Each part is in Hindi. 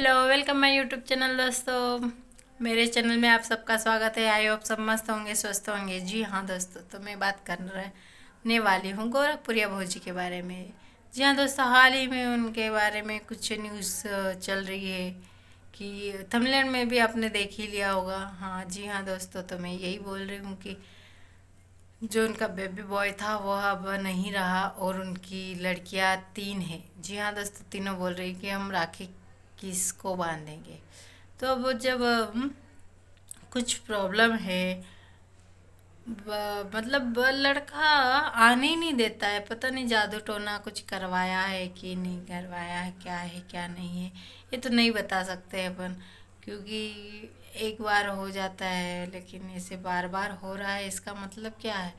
hello welcome my YouTube channel दोस्तों मेरे चैनल में आप सबका स्वागत है आई होप सब मस्त होंगे स्वस्थ होंगे जी हाँ दोस्तों तो मैं बात करने वाली हूँ गोरखपुरिया भोजी के बारे में जी हाँ दोस्तों हाल ही में उनके बारे में कुछ न्यूज़ चल रही है कि थमलैंड में भी आपने देख ही लिया होगा हाँ जी हाँ दोस्तों तो मैं यही बोल रही हूँ कि जो उनका बेबी बॉय था वह अब नहीं रहा और उनकी लड़कियाँ तीन हैं जी हाँ दोस्तों तीनों बोल रही कि हम राखी किसको बांधेंगे तो अब जब हम्म, कुछ प्रॉब्लम है मतलब लड़का आने ही नहीं देता है पता नहीं जादू टोना कुछ करवाया है कि नहीं करवाया है क्या है क्या नहीं है ये तो नहीं बता सकते अपन क्योंकि एक बार हो जाता है लेकिन ऐसे बार बार हो रहा है इसका मतलब क्या है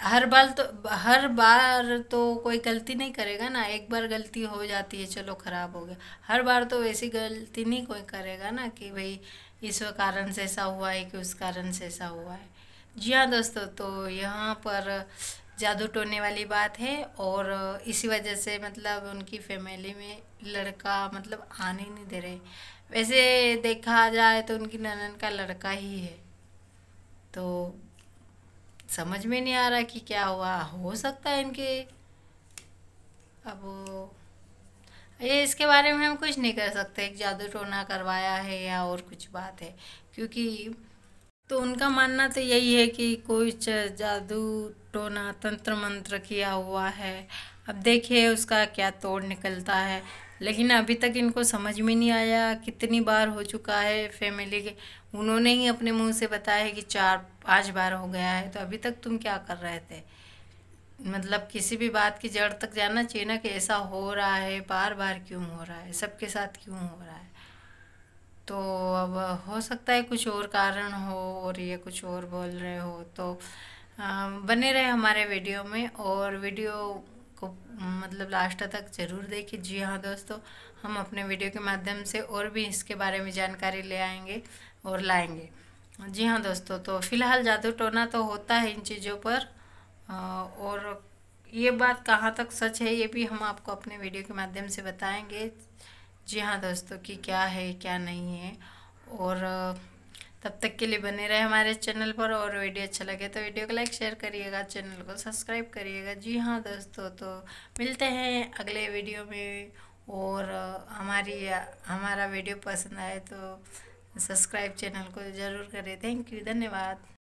हर बार तो हर बार तो कोई गलती नहीं करेगा ना एक बार गलती हो जाती है चलो ख़राब हो गया हर बार तो वैसी गलती नहीं कोई करेगा ना कि भाई इस कारण से ऐसा हुआ है कि उस कारण से ऐसा हुआ है जी हाँ दोस्तों तो यहाँ पर जादू टोने वाली बात है और इसी वजह से मतलब उनकी फैमिली में लड़का मतलब आने नहीं दे रहे वैसे देखा जाए तो उनकी ननन का लड़का ही है तो समझ में नहीं आ रहा कि क्या हुआ हो सकता है इनके अब ये इसके बारे में हम कुछ नहीं कर सकते एक जादू टोना करवाया है या और कुछ बात है क्योंकि तो उनका मानना तो यही है कि कुछ जादू टोना तंत्र मंत्र किया हुआ है अब देखिए उसका क्या तोड़ निकलता है लेकिन अभी तक इनको समझ में नहीं आया कितनी बार हो चुका है फैमिली के उन्होंने ही अपने मुंह से बताया है कि चार पांच बार हो गया है तो अभी तक तुम क्या कर रहे थे मतलब किसी भी बात की जड़ तक जाना चाहिए ना कि ऐसा हो रहा है बार बार क्यों हो रहा है सबके साथ क्यों हो रहा है तो अब हो सकता है कुछ और कारण हो और ये कुछ और बोल रहे हो तो बने रहे हमारे वीडियो में और वीडियो इसको मतलब लास्ट तक ज़रूर देखिए जी हाँ दोस्तों हम अपने वीडियो के माध्यम से और भी इसके बारे में जानकारी ले आएंगे और लाएंगे जी हाँ दोस्तों तो फिलहाल जादू टोना तो होता है इन चीज़ों पर और ये बात कहाँ तक सच है ये भी हम आपको अपने वीडियो के माध्यम से बताएंगे जी हाँ दोस्तों कि क्या है क्या नहीं है और तब तक के लिए बने रहे हमारे चैनल पर और वीडियो अच्छा लगे तो वीडियो को लाइक शेयर करिएगा चैनल को सब्सक्राइब करिएगा जी हाँ दोस्तों तो मिलते हैं अगले वीडियो में और हमारी हमारा वीडियो पसंद आए तो सब्सक्राइब चैनल को ज़रूर करें थैंक यू धन्यवाद